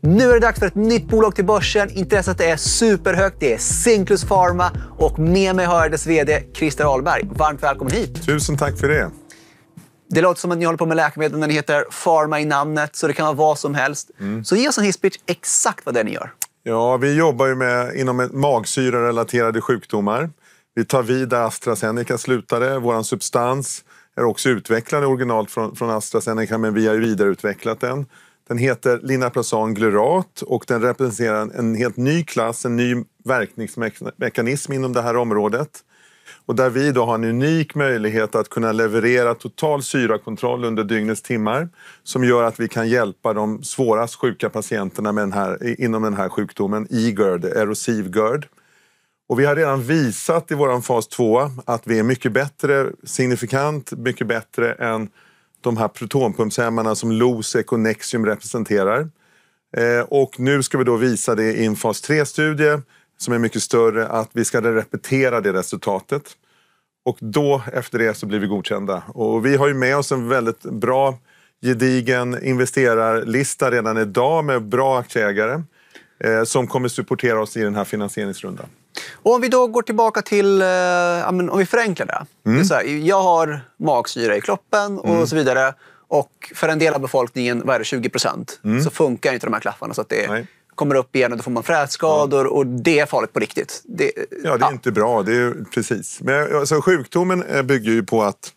Nu är det dags för ett nytt bolag till börsen. Intresset är superhögt. Det är Sinclus Pharma och med mig har jag dess vd Christer Ahlberg. Varmt välkommen hit. Tusen tack för det. Det låter som att ni håller på med läkemedel när ni heter Pharma i namnet, så det kan vara vad som helst. Mm. Så ge oss en hisspitch exakt vad det är ni gör. Ja, vi jobbar ju med, inom magsyrarelaterade sjukdomar. Vi tar vid där AstraZeneca slutade. Vår substans är också utvecklad originalt från, från AstraZeneca, men vi har ju vidareutvecklat den. Den heter linaprazan glyrat och den representerar en helt ny klass, en ny verkningsmekanism inom det här området. Och där vi då har en unik möjlighet att kunna leverera total syrakontroll under dygnets timmar som gör att vi kan hjälpa de svårast sjuka patienterna med den här, inom den här sjukdomen, e-GERD, erosiv GERD. Och vi har redan visat i vår fas 2 att vi är mycket bättre, signifikant mycket bättre än de här protonpumpshämmarna som Losec och Nexium representerar. Eh, och nu ska vi då visa det i en fas 3-studie som är mycket större, att vi ska repetera det resultatet. Och då, efter det, så blir vi godkända. Och vi har ju med oss en väldigt bra, gedigen investerarlista redan idag med bra aktieägare eh, som kommer supportera oss i den här finansieringsrundan. Och om vi då går tillbaka till, eh, om vi förenklar det. Mm. det är mm. så här, jag har magsyra i kroppen och mm. så vidare. Och för en del av befolkningen, vad är det, 20 procent, mm. så funkar inte de här klaffarna. Så att det kommer upp igen och då får man frätskador ja. och det är farligt på riktigt. Det, ja, det är ja. inte bra. Det är, precis. Men, alltså, sjukdomen eh, bygger ju på att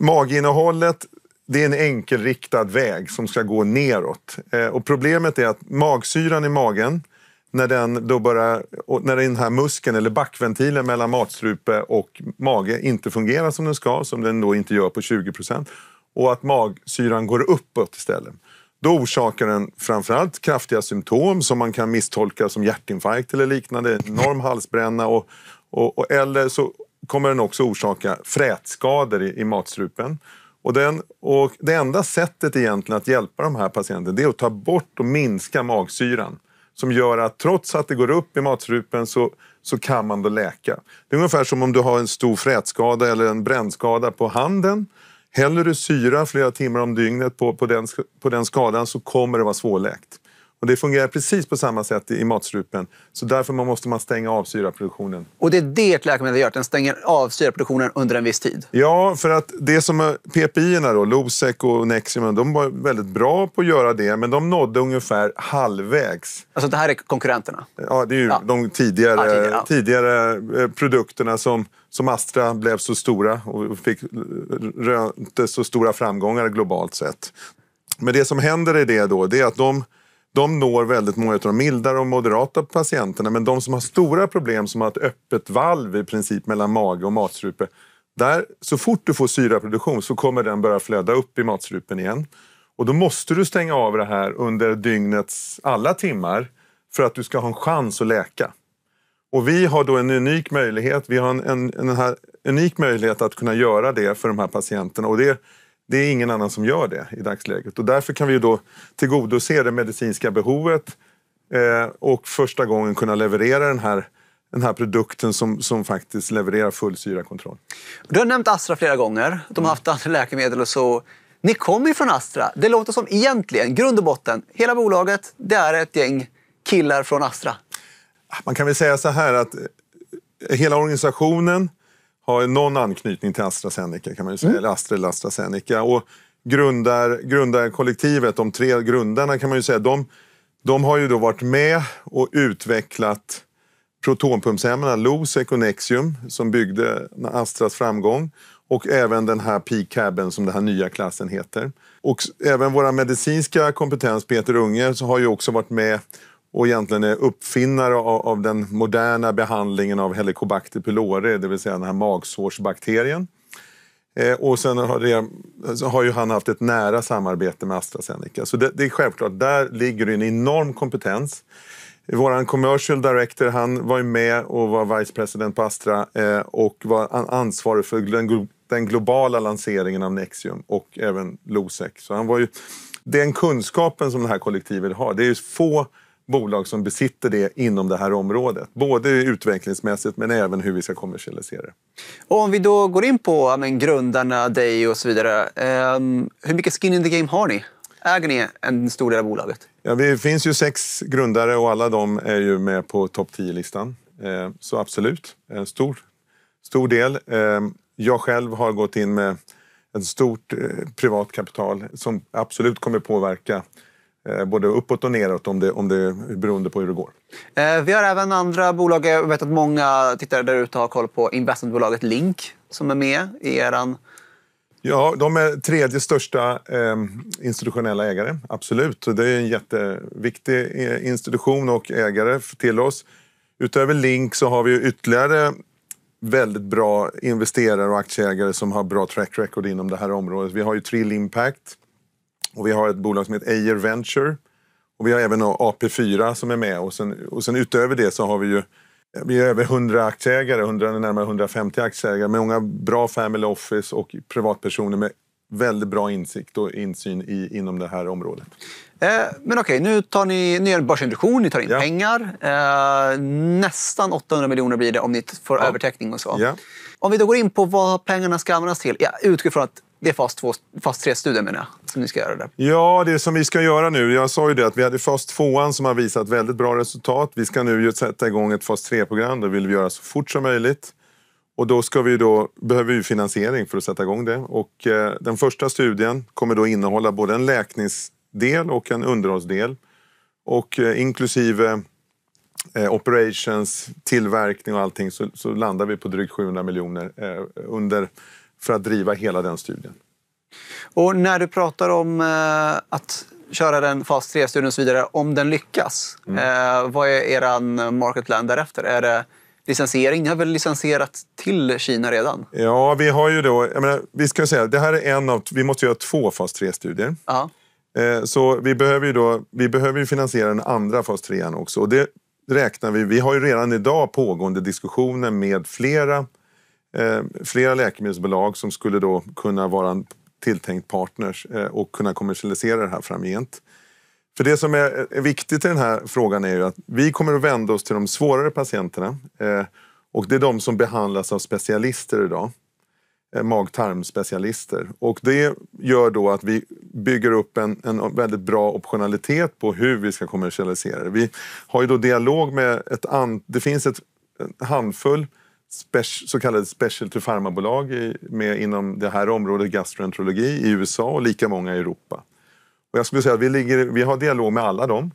maginnehållet det är en enkelriktad väg som ska gå neråt. Eh, och problemet är att magsyran i magen när den, då börjar, när den här muskeln eller backventilen mellan matstrupe och mage inte fungerar som den ska, som den då inte gör på 20 procent, och att magsyran går uppåt istället. Då orsakar den framförallt kraftiga symptom som man kan misstolka som hjärtinfarkt eller liknande, enorm halsbränna och, och, och eller så kommer den också orsaka frätskador i, i matstrupen. Och, den, och det enda sättet egentligen att hjälpa de här patienterna det är att ta bort och minska magsyran som gör att trots att det går upp i matstrupen så, så kan man då läka. Det är ungefär som om du har en stor frätskada eller en brännskada på handen. Häller du syra flera timmar om dygnet på, på, den, på den skadan så kommer det vara svårläkt. Och det fungerar precis på samma sätt i matstrupen. Så därför måste man stänga av syraproduktionen. Och det är det läkemedlet gör, att den stänger av syraproduktionen under en viss tid? Ja, för att det som PPI-erna då, Losec och Nexium, de var väldigt bra på att göra det, men de nådde ungefär halvvägs. Alltså det här är konkurrenterna? Ja, det är ju ja. de tidigare, ja, tidigare, eh, produkterna som som Astra blev så stora och fick, eh, rönte så stora framgångar globalt sett. Men det som händer i det då, det är att de de når väldigt många av de mildare och moderata patienterna. Men de som har stora problem, som har ett öppet valv i princip mellan mage och matstrupe. Där, så fort du får syraproduktion så kommer den börja flöda upp i matstrupen igen. Och då måste du stänga av det här under dygnets alla timmar för att du ska ha en chans att läka. Och vi har då en unik möjlighet. Vi har en, en, en här, unik möjlighet att kunna göra det för de här patienterna. Och det det är ingen annan som gör det i dagsläget och därför kan vi då tillgodose det medicinska behovet eh, och första gången kunna leverera den här, den här produkten som, som faktiskt levererar full syrakontroll. Du har nämnt Astra flera gånger. De har mm. haft andra läkemedel och så. Ni kommer ju från Astra. Det låter som egentligen, grund och botten, hela bolaget, det är ett gäng killar från Astra. Man kan väl säga så här att eh, hela organisationen har någon anknytning till AstraZeneca kan man ju säga, mm. eller Astra eller AstraZeneca. Och grundar, grundar kollektivet, de tre grundarna kan man ju säga, de, de har ju då varit med och utvecklat protonpumpshämmarna Losec och Nexium som byggde Astras framgång och även den här p som den här nya klassen heter. Och även våra medicinska kompetens, Peter Unge, så har ju också varit med och egentligen är uppfinnare av, av den moderna behandlingen av Helicobacter pylori, det vill säga den här magsårsbakterien. Eh, och sen har, det, har ju han haft ett nära samarbete med AstraZeneca. Så det, det är självklart, där ligger en enorm kompetens. Vår commercial director han var ju med och var vice president på Astra eh, och var ansvarig för den, den, globala lanseringen av Nexium och även Losec. Så han var ju, den kunskapen som det här kollektivet har, det är ju få bolag som besitter det inom det här området. Både utvecklingsmässigt men även hur vi ska kommersialisera det. Och om vi då går in på men, grundarna, dig och så vidare. Um, hur mycket skin in the game har ni? Äger ni en stor del av bolaget? Ja, det finns ju sex grundare och alla de är ju med på topp 10-listan. Eh, så absolut, en stor, stor del. Eh, jag själv har gått in med ett stort eh, privat kapital som absolut kommer påverka Eh, både uppåt och neråt om det, om det, beroende på hur det går. Eh, vi har även andra bolag. Jag vet att många tittare där ute har koll på investmentbolaget Link som är med i er... Ja, de är tredje största ehm, institutionella ägare, absolut. det är en jätteviktig eh, institution och ägare till oss. Utöver Link så har vi ytterligare väldigt bra investerare och aktieägare som har bra track record inom det här området. Vi har ju Trill Impact och vi har ett bolag som heter Eier Venture. Och vi har även AP4 som är med. Och sen, och sen utöver det så har vi ju vi är över 100 aktieägare, 100, närmare 150 aktieägare. Med många bra family office och privatpersoner med väldigt bra insikt och insyn i, inom det här området. Eh, men okej, okay, nu tar ni, ni gör en börsintroduktion, ni tar in ja. pengar. Eh, nästan 800 miljoner blir det om ni får ja. övertäckning och så. Ja. Om vi då går in på vad pengarna ska användas till. Jag utgår från att det är fas, två, fas 3-studien menar jag, som ni ska göra där. Ja, det som vi ska göra nu. Jag sa ju det att vi hade fas tvåan som har visat väldigt bra resultat. Vi ska nu sätta igång ett fas 3-program. Det vill vi göra så fort som möjligt. Och då, ska vi då behöver vi finansiering för att sätta igång det. Och, eh, den första studien kommer då innehålla både en läkningsdel och en underhållsdel. Och eh, inklusive eh, operations, tillverkning och allting så, så, landar vi på drygt 700 miljoner eh, under för att driva hela den studien. Och när du pratar om eh, att köra den fas 3-studien och så vidare, om den lyckas, mm. Eh, vad är er market plan därefter? Är det licensiering? Ni har väl licensierat till Kina redan? Ja, vi har ju då... Menar, vi ska säga, det här är en av... Vi måste göra två fas 3-studier. Eh, så vi behöver, ju då, vi behöver ju finansiera den andra fas 3 också. Och det räknar vi. Vi har ju redan idag pågående diskussioner med flera Eh, flera läkemedelsbolag som skulle då kunna vara en tilltänkt partners eh, och kunna kommersialisera det här framgent. För det som är viktigt i den här frågan är ju att vi kommer att vända oss till de svårare patienterna eh, och det är de som behandlas av specialister idag. Mag-tarmspecialister. Och det gör då att vi bygger upp en, en väldigt bra optionalitet på hur vi ska kommersialisera det. Vi har ju då dialog med ett an, Det finns ett, en handfull så kallade specialty pharmabolag med inom det här området gastroenterologi i USA och lika många i Europa. Och jag skulle säga att vi, ligger, vi har dialog med alla dem.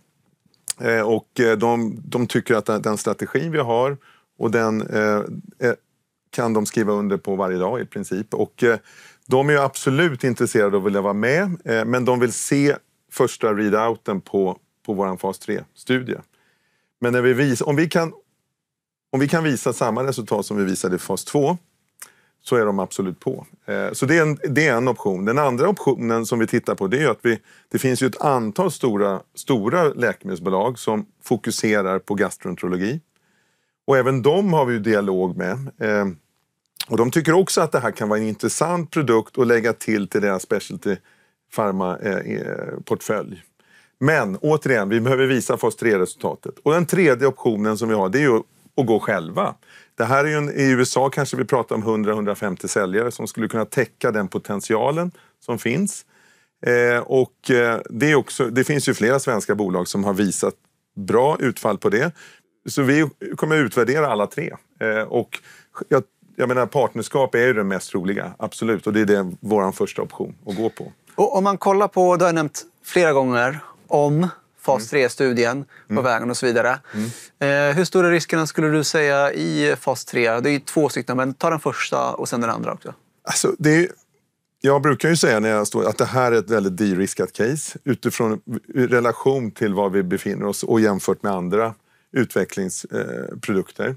Eh, och eh, de, de, tycker att den, strategi vi har och den eh, eh, kan de skriva under på varje dag i princip. Och eh, de är absolut intresserade av att vara med, eh, men de vill se första readouten på, på vår fas 3-studie. Men vi vis, om vi kan om vi kan visa samma resultat som vi visade i fas 2 så är de absolut på. Eh, så det är, en, det är en option. Den andra optionen som vi tittar på det är att vi, det finns ju ett antal stora, stora läkemedelsbolag som fokuserar på gastroenterologi. Och även de har vi ju dialog med. Eh, och de tycker också att det här kan vara en intressant produkt att lägga till till deras specialty pharma-portfölj. Eh, Men återigen, vi behöver visa fas 3-resultatet. Och den tredje optionen som vi har det är ju och gå själva. Det här är en, I USA kanske vi pratar om 100-150 säljare som skulle kunna täcka den potentialen som finns. Eh, och eh, det, är också, det finns ju flera svenska bolag som har visat bra utfall på det. Så vi kommer utvärdera alla tre. Eh, och jag, jag menar, partnerskap är ju det mest troliga, absolut. Och det är det, vår första option att gå på. Och om man kollar på, du har nämnt flera gånger, om fas 3-studien mm. på mm. vägen och så vidare. Mm. Eh, hur stora riskerna skulle du säga i fas 3? Det är två stycken, men ta den första och sen den andra också. Alltså, det är, jag brukar ju säga när jag står, att det här är ett väldigt de-riskat case utifrån relation till var vi befinner oss och jämfört med andra utvecklingsprodukter. Eh,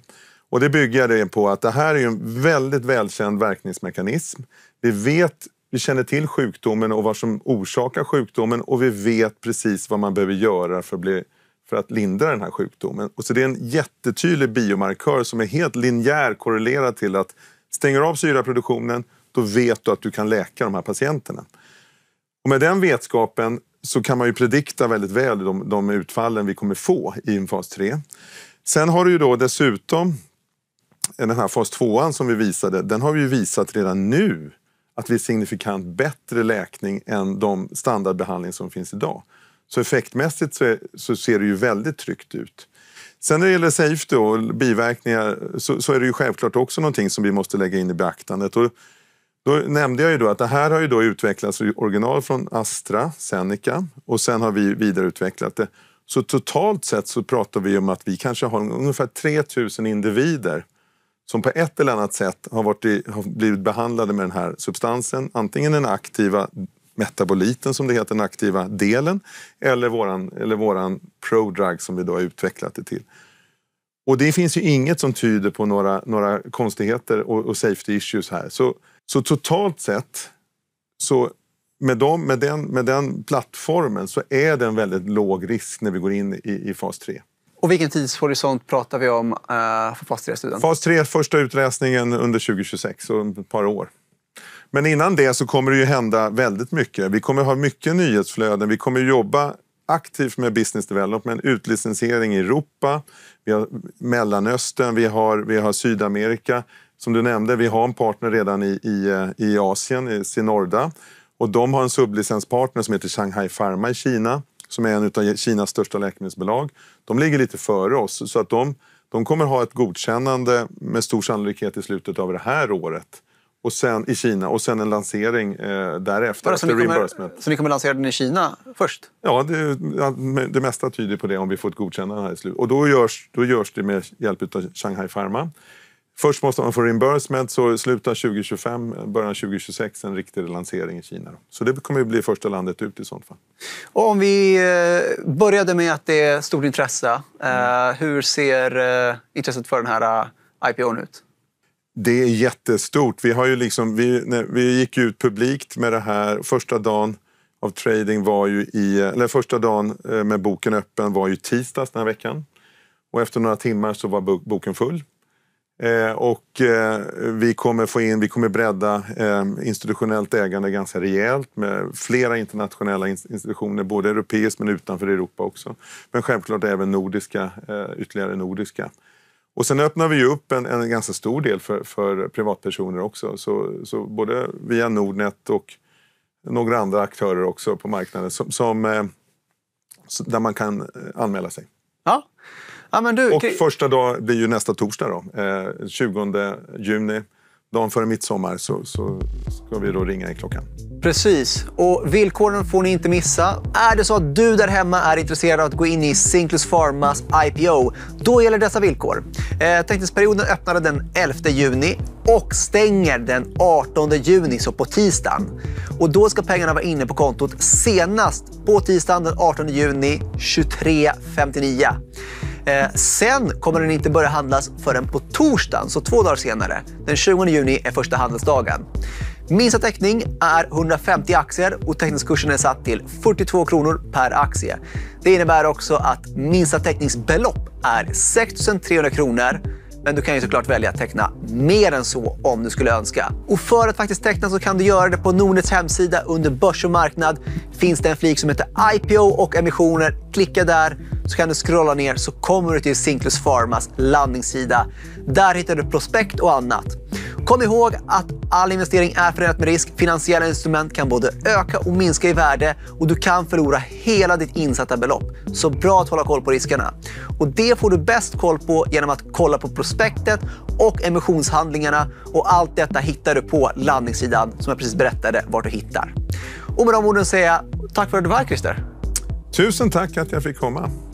och det bygger det på att det här är en väldigt välkänd verkningsmekanism. Vi vet vi känner till sjukdomen och vad som orsakar sjukdomen och vi vet precis vad man behöver göra för att, bli, för att lindra den här sjukdomen. Och så det är en jättetydlig biomarkör som är helt linjär korrelerad till att stänger av syraproduktionen, då vet du att du kan läka de här patienterna. Och med den vetskapen så kan man ju predikta väldigt väl de, de utfallen vi kommer få i en fas 3. Sen har du ju då dessutom den här fas 2 som vi visade, den har vi ju visat redan nu att vi är signifikant bättre läkning än de standardbehandling som finns idag. Så effektmässigt så, är, så ser det ju väldigt tryggt ut. Sen när det gäller safety och biverkningar så, så, är det ju självklart också någonting som vi måste lägga in i beaktandet. Och då nämnde jag ju då att det här har ju då utvecklats i original från Astra Zeneca och sen har vi vidareutvecklat det. Så totalt sett så pratar vi om att vi kanske har ungefär 3000 individer som på ett eller annat sätt har, varit i, har blivit behandlade med den här substansen. Antingen den aktiva metaboliten som det heter, den aktiva delen, eller våran, eller våran prodrug som vi då har utvecklat det till. Och det finns ju inget som tyder på några, några konstigheter och, och safety issues här. Så, så totalt sett, så med, dem, med, den, med den plattformen så är det en väldigt låg risk när vi går in i, i fas 3. Och vilken tidshorisont pratar vi om eh, för fas 3-studien? Fas 3, första utläsningen under 2026, så ett par år. Men innan det så kommer det ju hända väldigt mycket. Vi kommer ha mycket nyhetsflöden. Vi kommer jobba aktivt med business development, utlicensiering i Europa, vi har Mellanöstern, vi har, vi har Sydamerika. Som du nämnde, vi har en partner redan i, i, eh, i Asien, i Sinorda. Och de har en sublicenspartner som heter Shanghai Pharma i Kina som är en av Kinas största läkemedelsbolag. De ligger lite före oss, så att de, de kommer ha ett godkännande med stor sannolikhet i slutet av det här året och sen, i Kina och sen en lansering eh, därefter. Bara, så, ni kommer, så ni kommer lansera den i Kina först? Ja, det, det mesta tyder på det om vi får ett godkännande här i slutet. Och då görs, då görs det med hjälp av Shanghai Pharma. Först måste man få reimbursement, så slutar 2025, början 2026, en riktig lansering i Kina. Så det kommer att bli första landet ut i sånt fall. Och om vi eh, började med att det är stort intresse. Eh, mm. Hur ser eh, intresset för den här IPOn ut? Det är jättestort. Vi, har ju liksom, vi, nej, vi gick ut publikt med det här. Första dagen av trading var ju i... Eller första dagen med boken öppen var ju tisdags den här veckan. Och efter några timmar så var boken full. Eh, och eh, vi kommer få in, vi kommer bredda eh, institutionellt ägande ganska rejält med flera internationella institutioner, både europeiskt men utanför Europa också. Men självklart även nordiska, ytterligare nordiska. Och sen öppnar vi upp en, en ganska stor del för, för privatpersoner också. Så, så, både via Nordnet och några andra aktörer också på marknaden som, som där man kan anmäla sig. Ja. Ja, men du, och första dag blir ju nästa torsdag, då, eh, 20 juni. Dagen före midsommar så, så ska vi då ringa i klockan. Precis, och villkoren får ni inte missa. Är det så att du där hemma är intresserad av att gå in i Sinclus Pharmas IPO, då gäller dessa villkor. Eh, täckningsperioden öppnade den 11 juni och stänger den 18 juni, så på tisdagen. Och då ska pengarna vara inne på kontot senast på tisdagen den 18 juni 23.59. Eh, sen kommer den inte börja handlas förrän på torsdagen, så två dagar senare. Den 20 juni är första handelsdagen. Minsta täckning är 150 aktier och täckningskursen är satt till 42 kronor per aktie. Det innebär också att minsta täckningsbelopp är 6 300 kronor men du kan ju såklart välja att teckna mer än så om du skulle önska. Och för att faktiskt teckna så kan du göra det på Nordnets hemsida under börs och marknad. Finns det en flik som heter IPO och emissioner. Klicka där så kan du scrolla ner så kommer du till Cinclus Pharmas landningssida. Där hittar du prospekt och annat. Kom ihåg att all investering är förenat med risk. Finansiella instrument kan både öka och minska i värde och du kan förlora hela ditt insatta belopp. Så bra att hålla koll på riskerna. Och Det får du bäst koll på genom att kolla på prospektet och emissionshandlingarna. Och Allt detta hittar du på landningssidan som jag precis berättade var du hittar. Och Med de orden säger jag tack för att du var här, Christer. Tusen tack att jag fick komma.